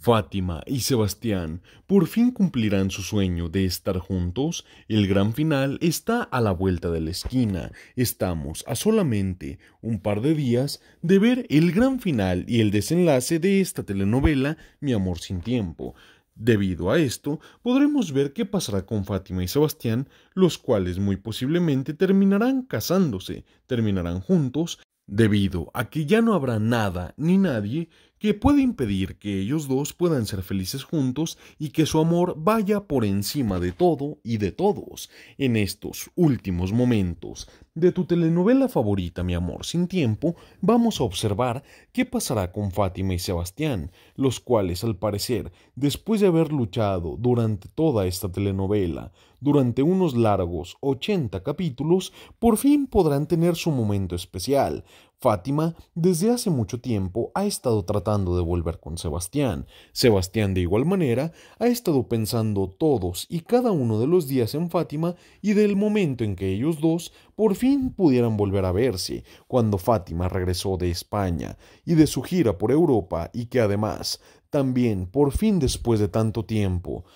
Fátima y Sebastián por fin cumplirán su sueño de estar juntos. El gran final está a la vuelta de la esquina. Estamos a solamente un par de días de ver el gran final y el desenlace de esta telenovela Mi amor sin tiempo. Debido a esto, podremos ver qué pasará con Fátima y Sebastián, los cuales muy posiblemente terminarán casándose, terminarán juntos, debido a que ya no habrá nada ni nadie que puede impedir que ellos dos puedan ser felices juntos y que su amor vaya por encima de todo y de todos en estos últimos momentos de tu telenovela favorita, Mi amor sin tiempo, vamos a observar qué pasará con Fátima y Sebastián, los cuales, al parecer, después de haber luchado durante toda esta telenovela, durante unos largos 80 capítulos, por fin podrán tener su momento especial. Fátima desde hace mucho tiempo ha estado tratando de volver con Sebastián. Sebastián de igual manera ha estado pensando todos y cada uno de los días en Fátima y del momento en que ellos dos por fin pudieran volver a verse cuando Fátima regresó de España y de su gira por Europa y que además, también por fin después de tanto tiempo,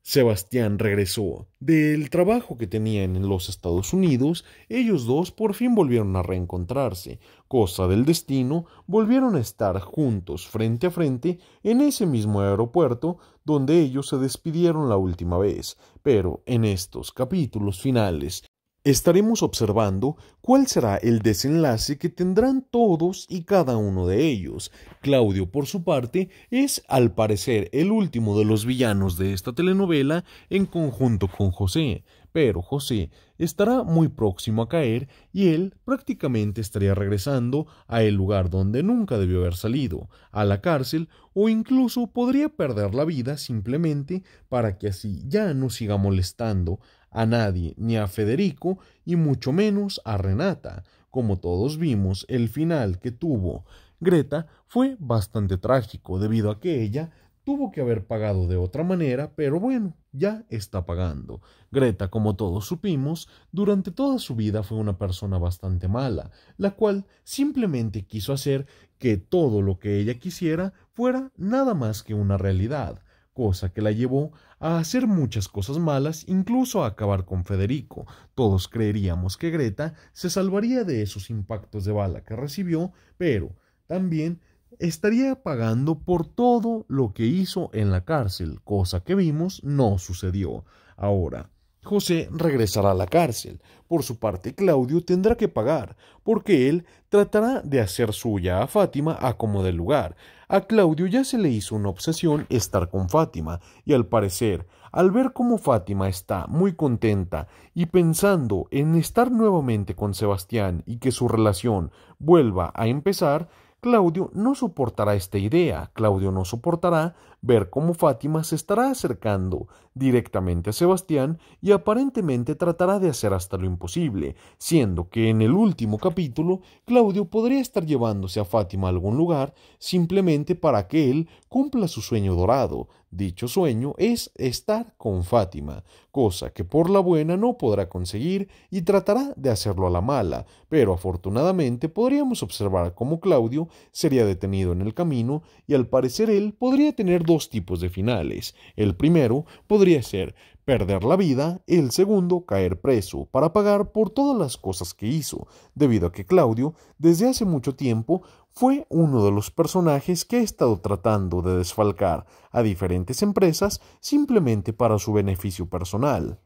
Sebastián regresó. Del trabajo que tenían en los Estados Unidos, ellos dos por fin volvieron a reencontrarse. Cosa del destino, volvieron a estar juntos frente a frente en ese mismo aeropuerto donde ellos se despidieron la última vez. Pero en estos capítulos finales Estaremos observando cuál será el desenlace que tendrán todos y cada uno de ellos. Claudio, por su parte, es al parecer el último de los villanos de esta telenovela en conjunto con José, pero José estará muy próximo a caer y él prácticamente estaría regresando a el lugar donde nunca debió haber salido, a la cárcel o incluso podría perder la vida simplemente para que así ya no siga molestando a nadie, ni a Federico, y mucho menos a Renata. Como todos vimos, el final que tuvo Greta fue bastante trágico, debido a que ella tuvo que haber pagado de otra manera, pero bueno, ya está pagando. Greta, como todos supimos, durante toda su vida fue una persona bastante mala, la cual simplemente quiso hacer que todo lo que ella quisiera fuera nada más que una realidad cosa que la llevó a hacer muchas cosas malas, incluso a acabar con Federico. Todos creeríamos que Greta se salvaría de esos impactos de bala que recibió, pero también estaría pagando por todo lo que hizo en la cárcel, cosa que vimos no sucedió. Ahora, José regresará a la cárcel. Por su parte, Claudio tendrá que pagar, porque él tratará de hacer suya a Fátima a como del lugar. A Claudio ya se le hizo una obsesión estar con Fátima, y al parecer, al ver cómo Fátima está muy contenta y pensando en estar nuevamente con Sebastián y que su relación vuelva a empezar, Claudio no soportará esta idea, Claudio no soportará ver cómo Fátima se estará acercando directamente a Sebastián y aparentemente tratará de hacer hasta lo imposible, siendo que en el último capítulo Claudio podría estar llevándose a Fátima a algún lugar simplemente para que él cumpla su sueño dorado. Dicho sueño es estar con Fátima, cosa que por la buena no podrá conseguir y tratará de hacerlo a la mala, pero afortunadamente podríamos observar cómo Claudio sería detenido en el camino y al parecer él podría tener dos tipos de finales. El primero podría ser perder la vida, el segundo caer preso, para pagar por todas las cosas que hizo, debido a que Claudio, desde hace mucho tiempo, fue uno de los personajes que ha estado tratando de desfalcar a diferentes empresas simplemente para su beneficio personal.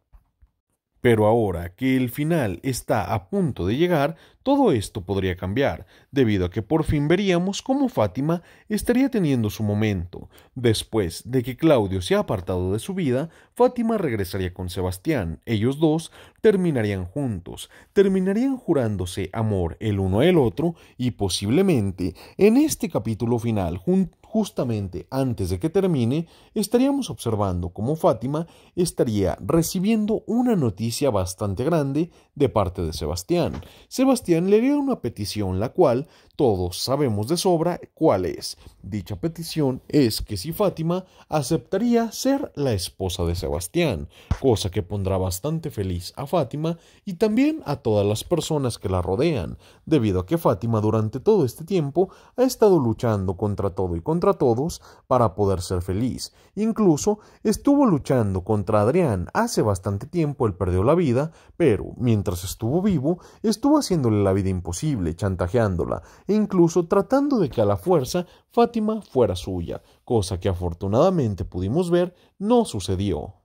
Pero ahora que el final está a punto de llegar, todo esto podría cambiar, debido a que por fin veríamos cómo Fátima estaría teniendo su momento. Después de que Claudio se ha apartado de su vida, Fátima regresaría con Sebastián. Ellos dos terminarían juntos, terminarían jurándose amor el uno al otro y posiblemente en este capítulo final, justamente antes de que termine, estaríamos observando cómo Fátima estaría recibiendo una noticia bastante grande de parte de Sebastián. Sebastián le dio una petición la cual todos sabemos de sobra cuál es. Dicha petición es que si Fátima aceptaría ser la esposa de Sebastián, cosa que pondrá bastante feliz a Fátima y también a todas las personas que la rodean, debido a que Fátima durante todo este tiempo ha estado luchando contra todo y contra todos para poder ser feliz. Incluso estuvo luchando contra Adrián hace bastante tiempo, el perder la vida, pero mientras estuvo vivo, estuvo haciéndole la vida imposible, chantajeándola, e incluso tratando de que a la fuerza Fátima fuera suya, cosa que afortunadamente pudimos ver no sucedió.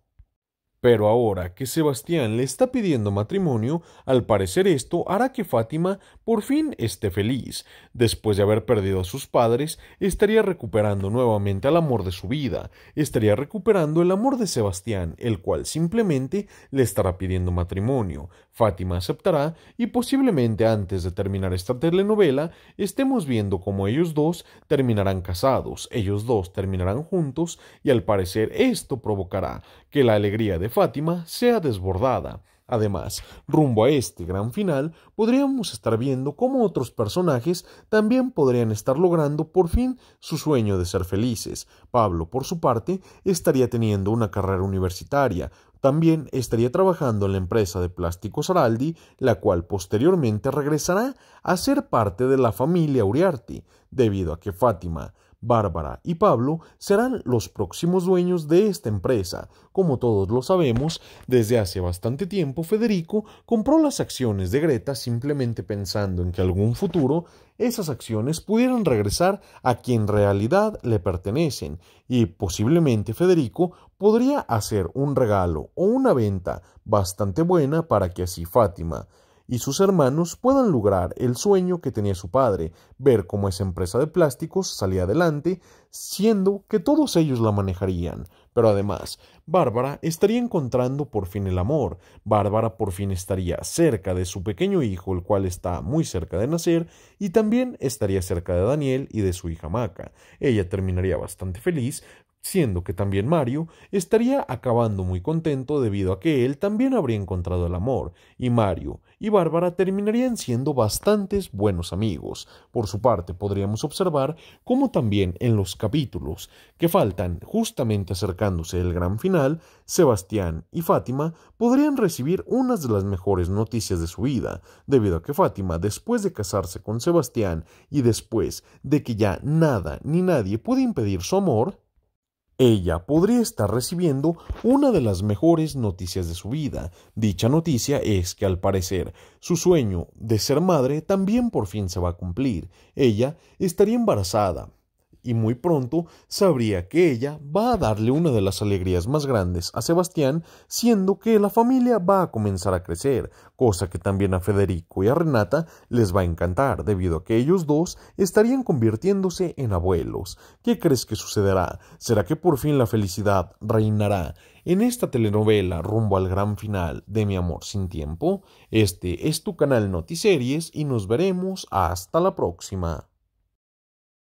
Pero ahora que Sebastián le está pidiendo matrimonio, al parecer esto hará que Fátima por fin esté feliz. Después de haber perdido a sus padres, estaría recuperando nuevamente al amor de su vida, estaría recuperando el amor de Sebastián, el cual simplemente le estará pidiendo matrimonio. Fátima aceptará y posiblemente antes de terminar esta telenovela estemos viendo cómo ellos dos terminarán casados, ellos dos terminarán juntos y al parecer esto provocará que la alegría de Fátima sea desbordada. Además, rumbo a este gran final, podríamos estar viendo cómo otros personajes también podrían estar logrando por fin su sueño de ser felices. Pablo, por su parte, estaría teniendo una carrera universitaria, también estaría trabajando en la empresa de plásticos Araldi, la cual posteriormente regresará a ser parte de la familia Uriarte, debido a que Fátima Bárbara y Pablo serán los próximos dueños de esta empresa. Como todos lo sabemos, desde hace bastante tiempo Federico compró las acciones de Greta simplemente pensando en que algún futuro esas acciones pudieran regresar a quien en realidad le pertenecen y posiblemente Federico podría hacer un regalo o una venta bastante buena para que así Fátima y sus hermanos puedan lograr el sueño que tenía su padre, ver cómo esa empresa de plásticos salía adelante, siendo que todos ellos la manejarían. Pero además, Bárbara estaría encontrando por fin el amor, Bárbara por fin estaría cerca de su pequeño hijo, el cual está muy cerca de nacer, y también estaría cerca de Daniel y de su hija Maca. Ella terminaría bastante feliz, siendo que también Mario estaría acabando muy contento debido a que él también habría encontrado el amor, y Mario y Bárbara terminarían siendo bastantes buenos amigos. Por su parte, podríamos observar cómo también en los capítulos que faltan, justamente acercándose el gran final, Sebastián y Fátima podrían recibir unas de las mejores noticias de su vida, debido a que Fátima, después de casarse con Sebastián y después de que ya nada ni nadie puede impedir su amor, ella podría estar recibiendo una de las mejores noticias de su vida. Dicha noticia es que al parecer su sueño de ser madre también por fin se va a cumplir. Ella estaría embarazada, y muy pronto sabría que ella va a darle una de las alegrías más grandes a Sebastián, siendo que la familia va a comenzar a crecer, cosa que también a Federico y a Renata les va a encantar, debido a que ellos dos estarían convirtiéndose en abuelos. ¿Qué crees que sucederá? ¿Será que por fin la felicidad reinará en esta telenovela rumbo al gran final de Mi amor sin tiempo? Este es tu canal Notiseries y nos veremos hasta la próxima.